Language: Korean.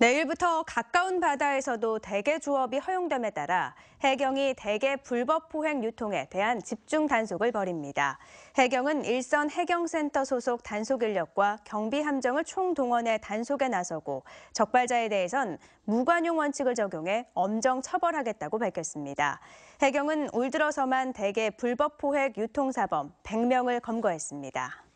내일부터 가까운 바다에서도 대게 조업이 허용됨에 따라 해경이 대게 불법 포획 유통에 대한 집중 단속을 벌입니다. 해경은 일선 해경센터 소속 단속 인력과 경비 함정을 총동원해 단속에 나서고 적발자에 대해선 무관용 원칙을 적용해 엄정 처벌하겠다고 밝혔습니다. 해경은 올 들어서만 대게 불법 포획 유통사범 100명을 검거했습니다.